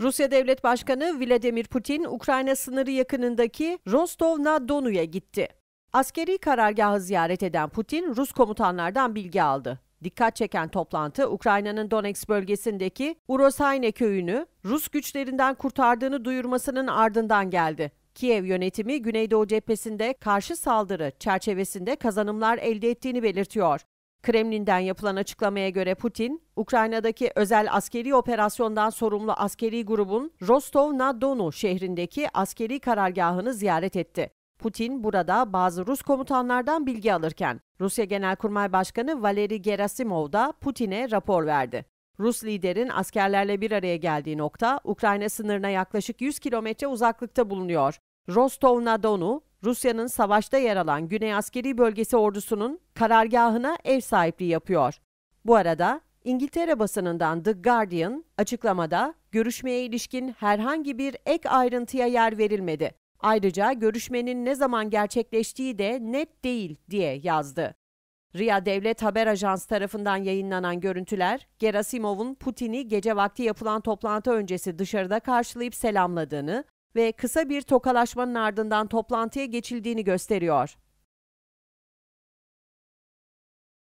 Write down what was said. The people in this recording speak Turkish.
Rusya Devlet Başkanı Vladimir Putin, Ukrayna sınırı yakınındaki rostov donuya gitti. Askeri karargahı ziyaret eden Putin, Rus komutanlardan bilgi aldı. Dikkat çeken toplantı Ukrayna'nın Donetsk bölgesindeki Urosayne köyünü Rus güçlerinden kurtardığını duyurmasının ardından geldi. Kiev yönetimi Güneydoğu cephesinde karşı saldırı çerçevesinde kazanımlar elde ettiğini belirtiyor. Kremlin'den yapılan açıklamaya göre Putin, Ukrayna'daki özel askeri operasyondan sorumlu askeri grubun Rostov-na-Donu şehrindeki askeri karargahını ziyaret etti. Putin burada bazı Rus komutanlardan bilgi alırken Rusya Genelkurmay Başkanı Valeri Gerasimov da Putin'e rapor verdi. Rus liderin askerlerle bir araya geldiği nokta Ukrayna sınırına yaklaşık 100 kilometre uzaklıkta bulunuyor. Rostov-na-Donu, Rusya'nın savaşta yer alan Güney Askeri Bölgesi ordusunun karargahına ev sahipliği yapıyor. Bu arada İngiltere basınından The Guardian açıklamada görüşmeye ilişkin herhangi bir ek ayrıntıya yer verilmedi. Ayrıca görüşmenin ne zaman gerçekleştiği de net değil diye yazdı. RIA Devlet Haber Ajansı tarafından yayınlanan görüntüler, Gerasimov'un Putin'i gece vakti yapılan toplantı öncesi dışarıda karşılayıp selamladığını, ve kısa bir tokalaşmanın ardından toplantıya geçildiğini gösteriyor.